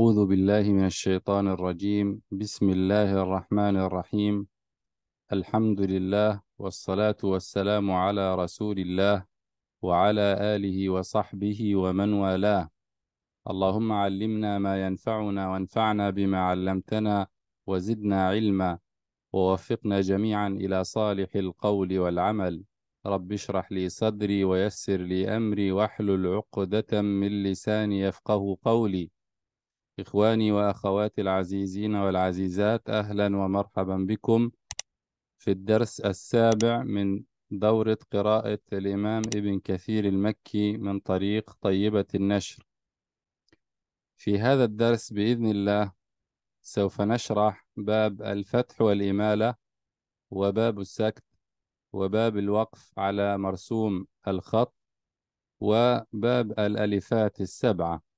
أعوذ بالله من الشيطان الرجيم بسم الله الرحمن الرحيم الحمد لله والصلاة والسلام على رسول الله وعلى آله وصحبه ومن والاه اللهم علمنا ما ينفعنا وانفعنا بما علمتنا وزدنا علما ووفقنا جميعا إلى صالح القول والعمل رب اشرح لي صدري ويسر لي أمري واحلل عقدة من لساني يفقه قولي إخواني وأخواتي العزيزين والعزيزات أهلا ومرحبا بكم في الدرس السابع من دورة قراءة الإمام ابن كثير المكي من طريق طيبة النشر في هذا الدرس بإذن الله سوف نشرح باب الفتح والإمالة وباب السكت وباب الوقف على مرسوم الخط وباب الألفات السبعة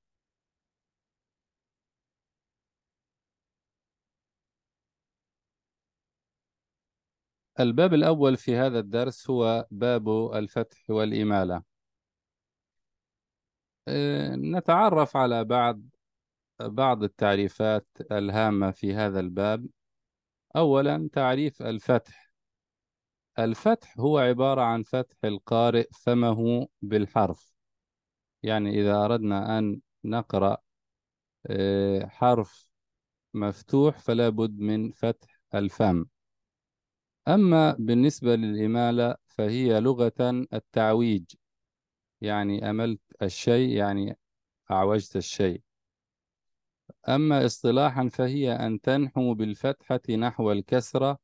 الباب الأول في هذا الدرس هو باب الفتح والإمالة آه، نتعرف على بعض بعض التعريفات الهامة في هذا الباب أولا تعريف الفتح الفتح هو عبارة عن فتح القارئ فمه بالحرف يعني إذا أردنا أن نقرأ آه، حرف مفتوح فلا بد من فتح الفم أما بالنسبة للإمالة فهي لغة التعويج يعني أملت الشيء يعني أعوجت الشيء أما اصطلاحا فهي أن تنحو بالفتحة نحو الكسرة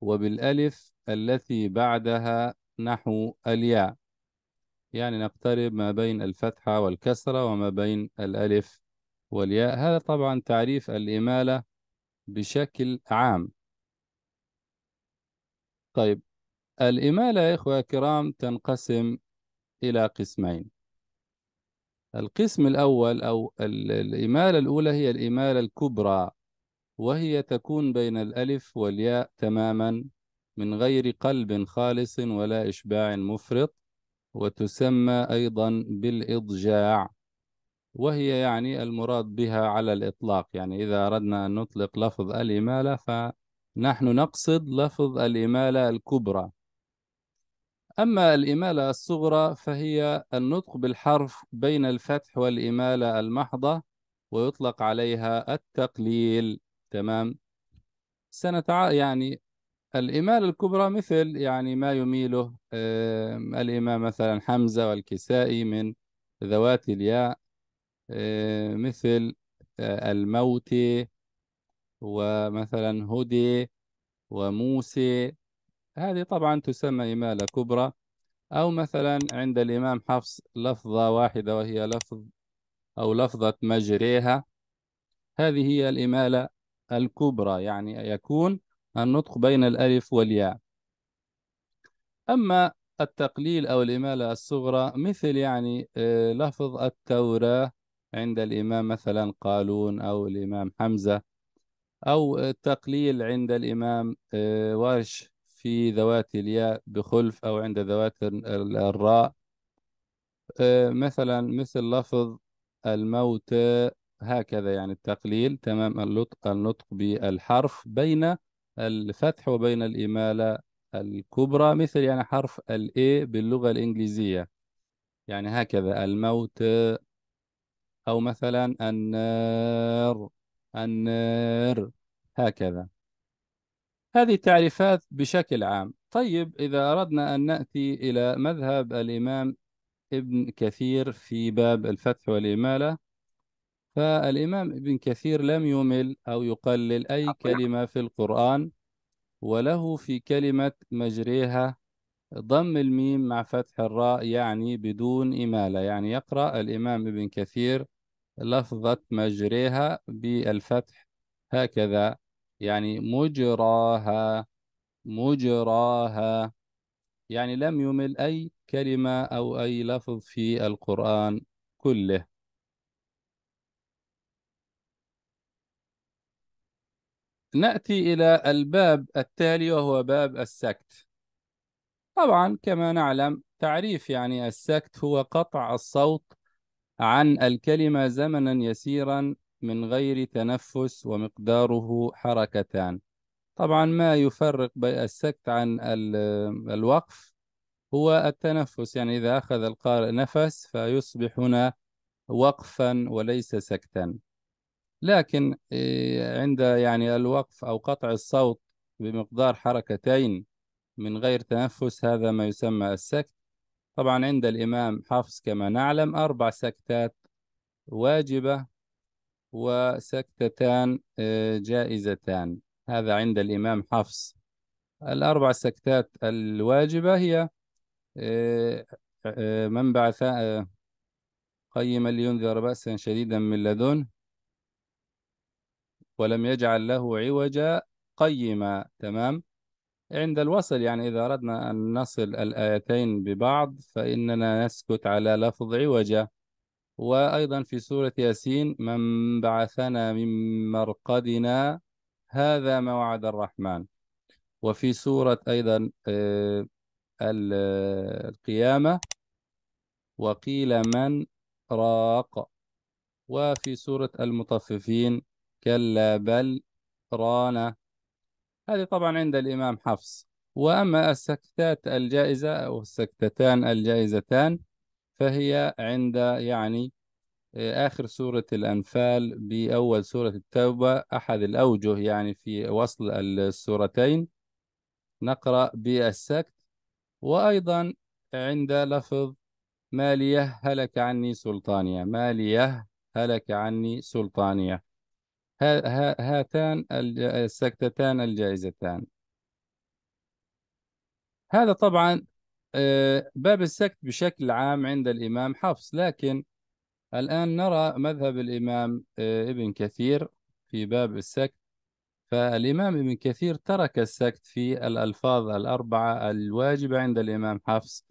وبالألف التي بعدها نحو الياء يعني نقترب ما بين الفتحة والكسرة وما بين الألف والياء هذا طبعا تعريف الإمالة بشكل عام طيب الإمالة يا إخوة الكرام تنقسم إلى قسمين القسم الأول أو الإمالة الأولى هي الإمالة الكبرى وهي تكون بين الألف والياء تماما من غير قلب خالص ولا إشباع مفرط وتسمى أيضا بالإضجاع وهي يعني المراد بها على الإطلاق يعني إذا أردنا أن نطلق لفظ الإمالة ف نحن نقصد لفظ الإمالة الكبرى أما الإمالة الصغرى فهي النطق بالحرف بين الفتح والإمالة المحضة ويطلق عليها التقليل تمام سنتع يعني الإمالة الكبرى مثل يعني ما يميله الإمام مثلا حمزة والكسائي من ذوات الياء مثل آه، الموت ومثلا هدي وموسى هذه طبعا تسمى إمالة كبرى أو مثلا عند الإمام حفص لفظة واحدة وهي لفظ أو لفظة مجريها هذه هي الإمالة الكبرى يعني يكون النطق بين الألف والياء أما التقليل أو الإمالة الصغرى مثل يعني آه، لفظ التوراة عند الإمام مثلا قالون أو الإمام حمزة أو التقليل عند الإمام آه، ورش في ذوات الياء بخلف أو عند ذوات الراء آه، مثلا مثل لفظ الموت هكذا يعني التقليل تمام النطق النطق بالحرف بين الفتح وبين الإمالة الكبرى مثل يعني حرف الإي A باللغة الإنجليزية يعني هكذا الموت أو مثلا النار النار هكذا هذه تعريفات بشكل عام طيب إذا أردنا أن نأتي إلى مذهب الإمام ابن كثير في باب الفتح والإمالة فالإمام ابن كثير لم يمل أو يقلل أي كلمة في القرآن وله في كلمة مجريها ضم الميم مع فتح الراء يعني بدون إمالة يعني يقرأ الإمام ابن كثير لفظة مجريها بالفتح هكذا يعني مجراها مجراها يعني لم يمل أي كلمة أو أي لفظ في القرآن كله نأتي إلى الباب التالي وهو باب السكت طبعا كما نعلم تعريف يعني السكت هو قطع الصوت عن الكلمة زمنا يسيرا من غير تنفس ومقداره حركتان طبعا ما يفرق بين السكت عن الوقف هو التنفس يعني إذا أخذ القارئ نفس فيصبح هنا وقفا وليس سكتا لكن إيه، عند يعني الوقف أو قطع الصوت بمقدار حركتين من غير تنفس هذا ما يسمى السكت طبعا عند الإمام حفص كما نعلم أربع سكتات واجبة وسكتتان آه، جائزتان هذا عند الإمام حفص الأربع سكتات الواجبة هي آه، آه، من بعث قيما لينذر بأسا شديدا من لدنه ولم يجعل له عوجا قيما تمام عند الوصل يعني إذا أردنا أن نصل الآيتين ببعض فإننا نسكت على لفظ عوجة وأيضا في سورة ياسين من بعثنا من مرقدنا هذا ما وعد الرحمن وفي سورة أيضا آه، القيامة وقيل من راق وفي سورة المطففين كلا بل ران هذه طبعا عند الإمام حفص وأما السكتات الجائزة أو السكتتان الجائزتان فهي عند يعني آه، آخر سورة الأنفال بأول سورة التوبة أحد الأوجه يعني في وصل السورتين نقرأ بالسكت وأيضا عند لفظ ماليه هلك عني سلطانية ماليه هلك عني سلطانية هاتان السكتتان الجائزتان هذا طبعا آه، باب السكت بشكل عام عند الإمام حفص لكن الآن نرى مذهب الإمام آه، ابن كثير في باب السكت فالإمام ابن كثير ترك السكت في الألفاظ الأربعة الواجبة عند الإمام حفص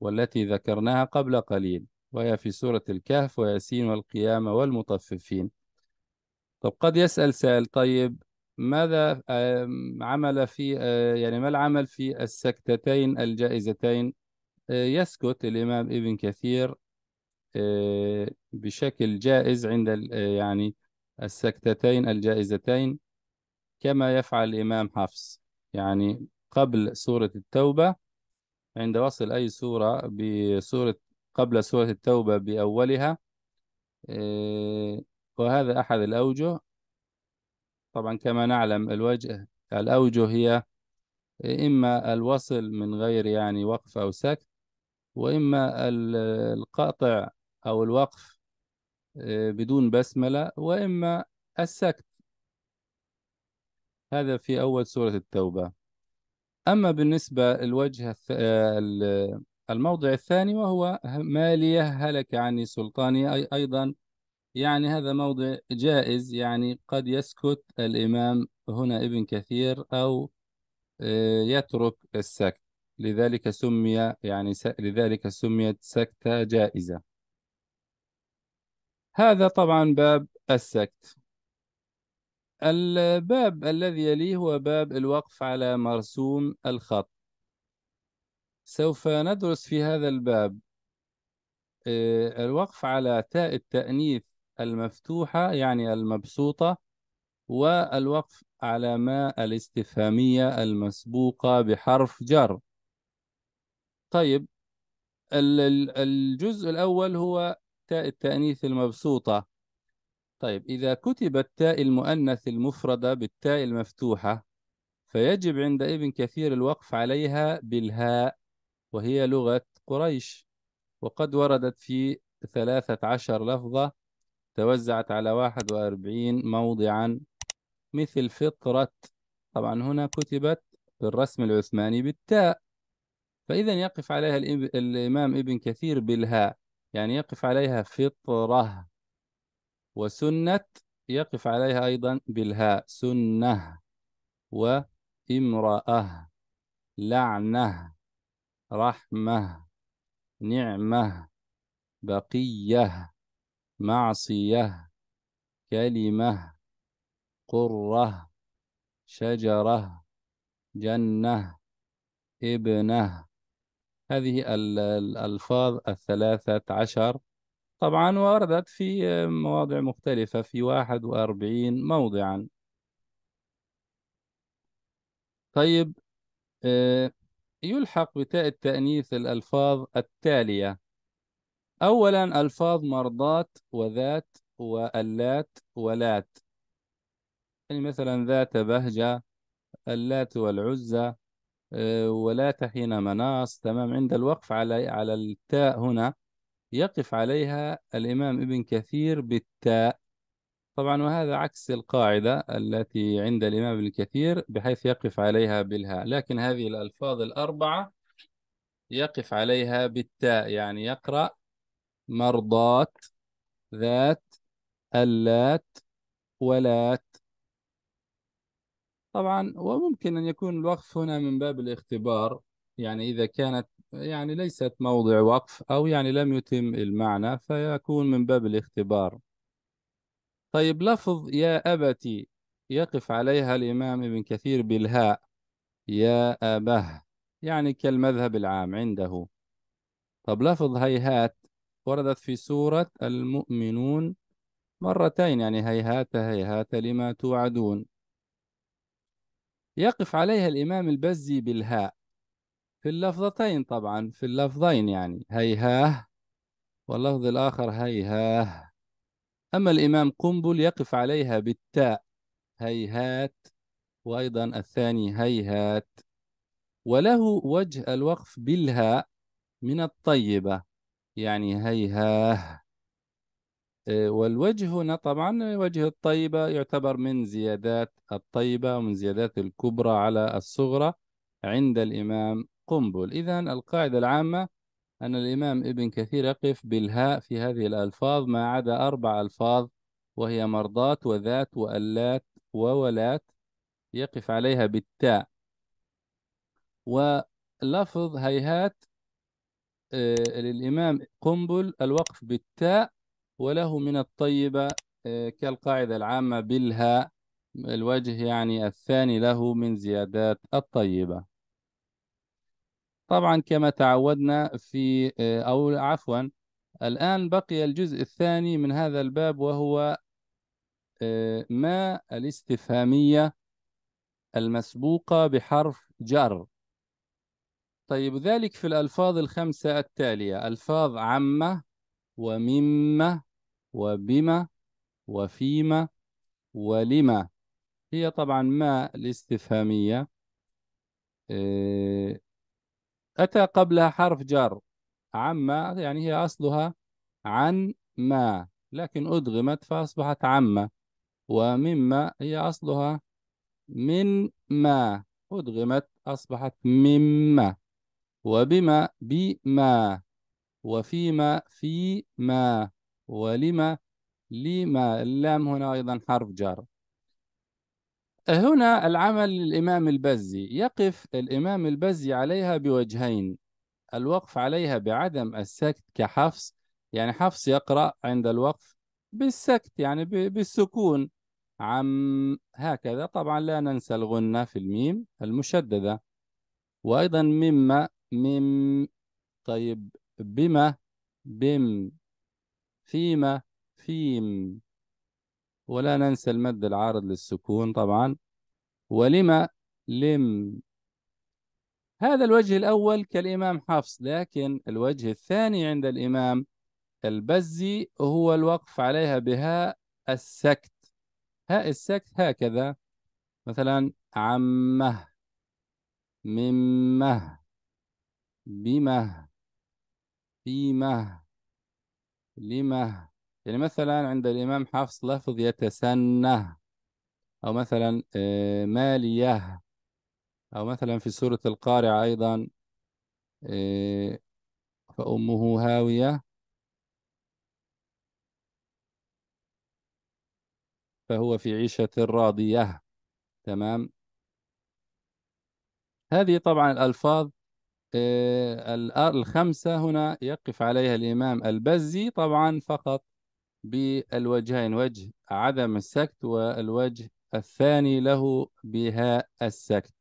والتي ذكرناها قبل قليل وهي في سورة الكهف وياسين والقيامة والمطففين طب قد يسأل سائل طيب ماذا عمل في آه، يعني ما العمل في السكتتين الجائزتين آه، يسكت الإمام ابن كثير آه، بشكل جائز عند يعني السكتتين الجائزتين كما يفعل الإمام حفص يعني قبل سورة التوبة عند وصل أي سورة بسورة قبل سورة التوبة بأولها وهذا أحد الأوجه طبعا كما نعلم الوجه الأوجه هي إما الوصل من غير يعني وقف أو سكت وإما القطع أو الوقف آه، بدون بسملة وإما السكت هذا في أول سورة التوبة أما بالنسبة الوجه آه، الموضع الثاني وهو مالية هلك عني سلطاني أيضا يعني هذا موضع جائز يعني قد يسكت الإمام هنا ابن كثير أو آه، يترك السكت لذلك سمي يعني س... لذلك سميت سكتة جائزة هذا طبعا باب السكت الباب الذي يليه هو باب الوقف على مرسوم الخط سوف ندرس في هذا الباب آه، الوقف على تاء التأنيث المفتوحة يعني المبسوطة والوقف على ما الاستفهامية المسبوقة بحرف جر طيب الجزء الأول هو تاء التأنيث المبسوطة طيب إذا كتب التاء المؤنث المفردة بالتاء المفتوحة فيجب عند ابن كثير الوقف عليها بالهاء وهي لغة قريش وقد وردت في ثلاثة عشر لفظة توزعت على 41 موضعا مثل فطرة طبعا هنا كتبت بالرسم العثماني بالتاء فإذا يقف عليها الإمام ابن كثير بالهاء يعني يقف عليها فطرة وسنة يقف عليها أيضا بالهاء سنة وامرأة لعنة رحمة نعمة بقية معصية كلمة قرة شجرة جنة ابنه هذه الألفاظ الثلاثة عشر طبعا وردت في مواضع مختلفة في واحد وأربعين موضعا طيب آه، يلحق بتاء التأنيث الألفاظ التالية أولا ألفاظ مرضات وذات واللات ولات يعني مثلا ذات بهجة اللات والعزى آه، ولات حين مناص تمام عند الوقف على على التاء هنا يقف عليها الإمام ابن كثير بالتاء طبعا وهذا عكس القاعدة التي عند الإمام ابن كثير بحيث يقف عليها بالهاء لكن هذه الألفاظ الأربعة يقف عليها بالتاء يعني يقرأ مرضات ذات اللات ولات طبعا وممكن أن يكون الوقف هنا من باب الاختبار يعني إذا كانت يعني ليست موضع وقف أو يعني لم يتم المعنى فيكون من باب الاختبار طيب لفظ يا أبتي يقف عليها الإمام ابن كثير بالهاء يا أبه يعني كالمذهب العام عنده طب لفظ هيهات وردت في سورة المؤمنون مرتين يعني هيهات هيهات لما توعدون يقف عليها الإمام البزي بالهاء في اللفظتين طبعا في اللفظين يعني هيهاه واللفظ الآخر هيهاه أما الإمام قنبل يقف عليها بالتاء هيهات وأيضا الثاني هيهات وله وجه الوقف بالهاء من الطيبة يعني هيها آه، والوجه هنا طبعا وجه الطيبة يعتبر من زيادات الطيبة ومن زيادات الكبرى على الصغرى عند الإمام قنبل إذا القاعدة العامة أن الإمام ابن كثير يقف بالهاء في هذه الألفاظ ما عدا أربع ألفاظ وهي مرضات وذات وألات وولات يقف عليها بالتاء ولفظ هيهات آه، للإمام قنبل الوقف بالتاء وله من الطيبة آه، كالقاعدة العامة بالهاء الوجه يعني الثاني له من زيادات الطيبة طبعا كما تعودنا في آه، أو عفوا الآن بقي الجزء الثاني من هذا الباب وهو ما الاستفهامية المسبوقة بحرف جر طيب ذلك في الألفاظ الخمسة التالية ألفاظ عم ومما وبما وفيما ولما هي طبعا ما الاستفهامية آه، أتى قبلها حرف جر عما يعني هي أصلها عن ما لكن أدغمت فأصبحت عم ومما هي أصلها من ما أدغمت أصبحت مما وبما بما وفيما فيما ولما لما اللام هنا أيضا حرف جر هنا العمل للإمام البزي يقف الإمام البزي عليها بوجهين الوقف عليها بعدم السكت كحفص يعني حفص يقرأ عند الوقف بالسكت يعني بالسكون عم هكذا طبعا لا ننسى الغنة في الميم المشددة وأيضا مما مم طيب بما بم فيما فيم ولا ننسى المد العارض للسكون طبعا ولما لم هذا الوجه الأول كالإمام حفص لكن الوجه الثاني عند الإمام البزي هو الوقف عليها بهاء السكت هاء السكت هكذا مثلا عمه ممه بما فيما لما يعني مثلا عند الإمام حفص لفظ يتسنه أو مثلا آه، ماليه أو مثلا في سورة القارعة أيضا آه، فأمه هاوية فهو في عيشة راضية تمام هذه طبعا الألفاظ آه، آه، الخمسة هنا يقف عليها الإمام البزي طبعا فقط بالوجهين وجه عدم السكت والوجه الثاني له بها السكت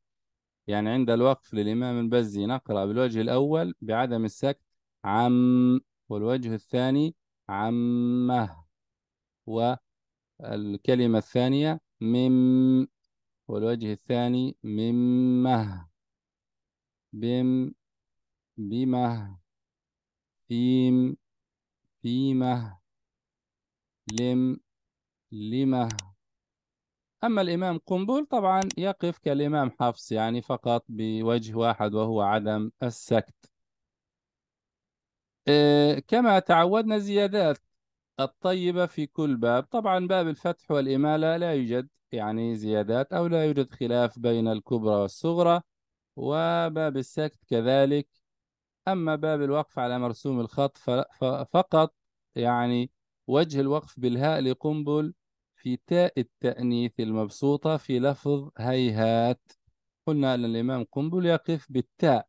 يعني عند الوقف للإمام البزي نقرأ بالوجه الأول بعدم السكت عم والوجه الثاني عمه والكلمة الثانية مم والوجه الثاني ممه بم بمه فيم فيمه لم لمه أما الإمام قنبل طبعا يقف كالإمام حفص يعني فقط بوجه واحد وهو عدم السكت آه، كما تعودنا زيادات الطيبة في كل باب طبعا باب الفتح والإمالة لا يوجد يعني زيادات أو لا يوجد خلاف بين الكبرى والصغرى وباب السكت كذلك أما باب الوقف على مرسوم الخط فقط يعني وجه الوقف بالهاء لقنبل في تاء التأنيث المبسوطة في لفظ هيهات قلنا أن الإمام قنبل يقف بالتاء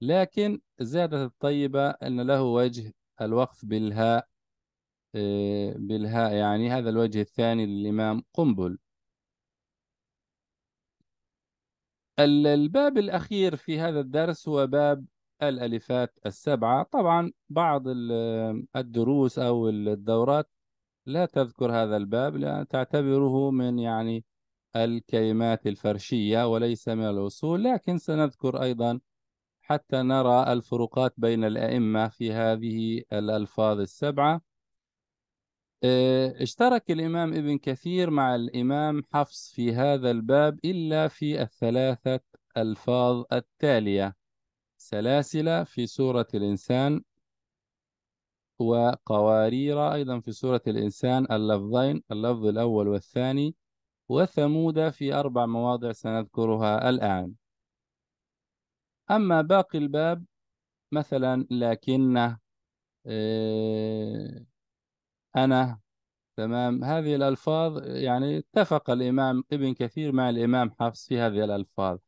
لكن زادت الطيبة أن له وجه الوقف بالهاء آه، بالهاء يعني هذا الوجه الثاني للإمام قنبل الباب الأخير في هذا الدرس هو باب الألفات السبعة طبعا بعض الدروس أو الدورات لا تذكر هذا الباب لأن تعتبره من يعني الكلمات الفرشية وليس من الأصول لكن سنذكر أيضا حتى نرى الفروقات بين الأئمة في هذه الألفاظ السبعة آه، اشترك الإمام ابن كثير مع الإمام حفص في هذا الباب إلا في الثلاثة ألفاظ التالية سلاسل في سورة الإنسان وقوارير أيضا في سورة الإنسان اللفظين اللفظ الأول والثاني وثمود في أربع مواضع سنذكرها الآن أما باقي الباب مثلا لكنه آه، أنا تمام هذه الألفاظ يعني اتفق الإمام ابن كثير مع الإمام حفص في هذه الألفاظ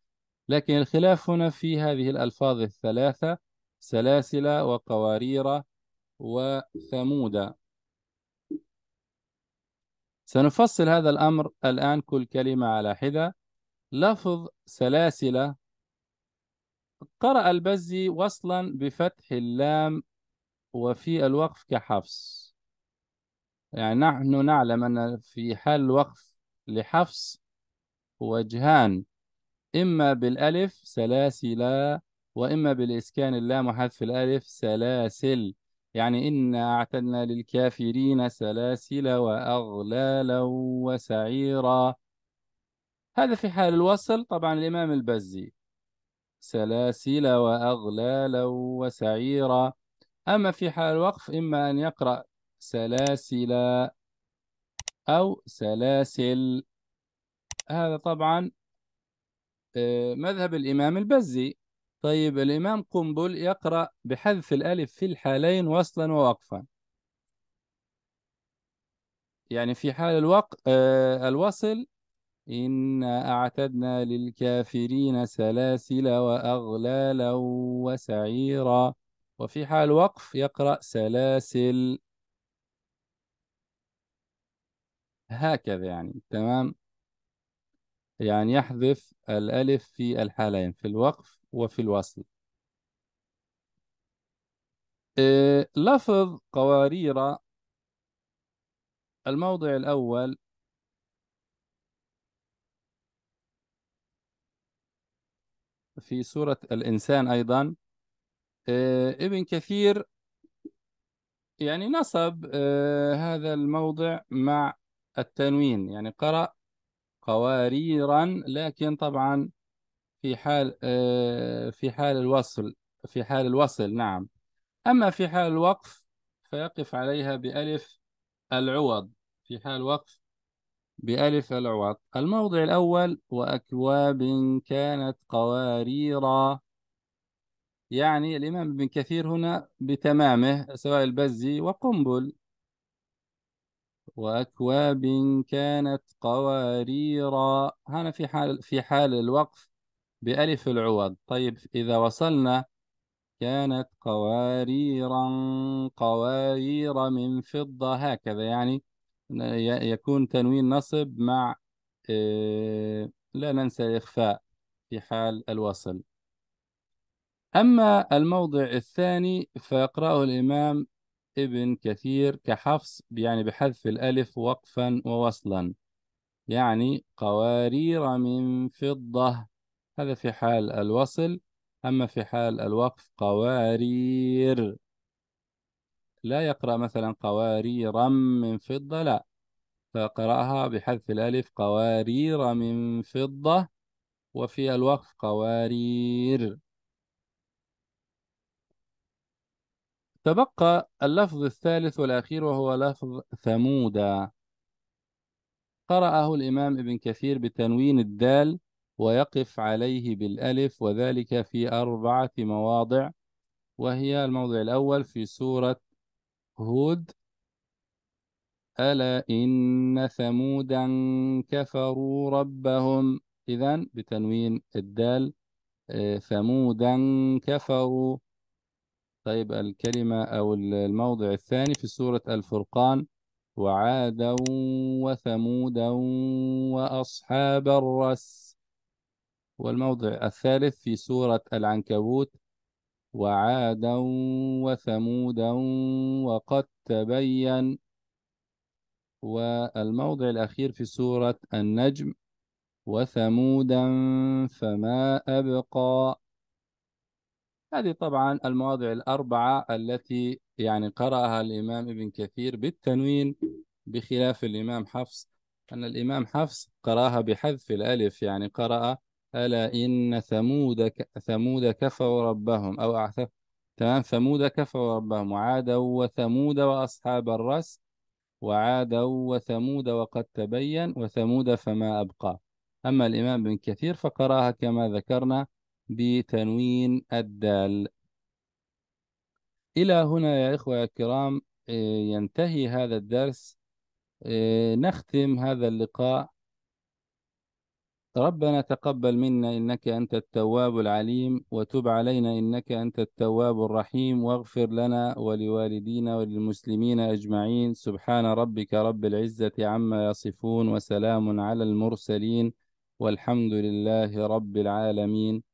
لكن الخلاف هنا في هذه الألفاظ الثلاثة سلاسل وقوارير وثمود سنفصل هذا الأمر الآن كل كلمة على حدة لفظ سلاسل قرأ البزي وصلا بفتح اللام وفي الوقف كحفص يعني نحن نعلم أن في حال الوقف لحفص وجهان إما بالألف سلاسل وإما بالإسكان اللام وحذف الألف سلاسل يعني إنا أعتدنا للكافرين سلاسل وأغلالا وسعيرا هذا في حال الوصل طبعا الإمام البزي سلاسل وأغلالا وسعيرا أما في حال الوقف إما أن يقرأ سلاسل أو سلاسل هذا طبعا آه، مذهب الإمام البزي طيب الإمام قنبل يقرأ بحذف الألف في الحالين وصلا ووقفا يعني في حال الوق... آه، الوصل إنا أعتدنا للكافرين سلاسل وأغلالا وسعيرا وفي حال وقف يقرأ سلاسل هكذا يعني تمام يعني يحذف الألف في الحالين في الوقف وفي الوصل آه، لفظ قوارير الموضع الأول في سورة الإنسان أيضا آه، ابن كثير يعني نصب آه، هذا الموضع مع التنوين يعني قرأ قواريرا لكن طبعا في حال آه، في حال الوصل في حال الوصل نعم أما في حال الوقف فيقف عليها بألف العوض في حال وقف بألف العوض الموضع الأول وأكواب كانت قواريرا يعني الإمام ابن كثير هنا بتمامه سواء البزي وقنبل وأكواب كانت قواريرا هنا في حال في حال الوقف بألف العوض طيب إذا وصلنا كانت قواريرا قوارير من فضة هكذا يعني يكون تنوين نصب مع آه، لا ننسى الإخفاء في حال الوصل أما الموضع الثاني فيقرأه الإمام ابن كثير كحفص يعني بحذف الألف وقفا ووصلا يعني قوارير من فضة هذا في حال الوصل أما في حال الوقف قوارير لا يقرأ مثلا قواريرا من فضة لا فقرأها بحذف الألف قوارير من فضة وفي الوقف قوارير تبقى اللفظ الثالث والأخير وهو لفظ ثمود قرأه الإمام ابن كثير بتنوين الدال ويقف عليه بالألف وذلك في أربعة مواضع وهي الموضع الأول في سورة هود ألا إن ثمودا كفروا ربهم إذا بتنوين الدال آه، ثمودا كفروا طيب الكلمة أو الموضع الثاني في سورة الفرقان وعادا وثمودا وأصحاب الرس والموضع الثالث في سورة العنكبوت وعادا وثمودا وقد تبين والموضع الأخير في سورة النجم وثمودا فما أبقى هذه طبعا المواضع الأربعة التي يعني قرأها الإمام ابن كثير بالتنوين بخلاف الإمام حفص أن الإمام حفص قرأها بحذف الألف يعني قرأ ألا إن ثمود ثمود كفروا ربهم أو أعثف تمام ثمود كفروا ربهم وعادا وثمود وأصحاب الرس وعادا وثمود وقد تبين وثمود فما أبقى أما الإمام ابن كثير فقراها كما ذكرنا بتنوين الدال إلى هنا يا إخوة الكرام آه، ينتهي هذا الدرس آه، نختم هذا اللقاء ربنا تقبل منا إنك أنت التواب العليم وتب علينا إنك أنت التواب الرحيم واغفر لنا ولوالدينا وللمسلمين أجمعين سبحان ربك رب العزة عما يصفون وسلام على المرسلين والحمد لله رب العالمين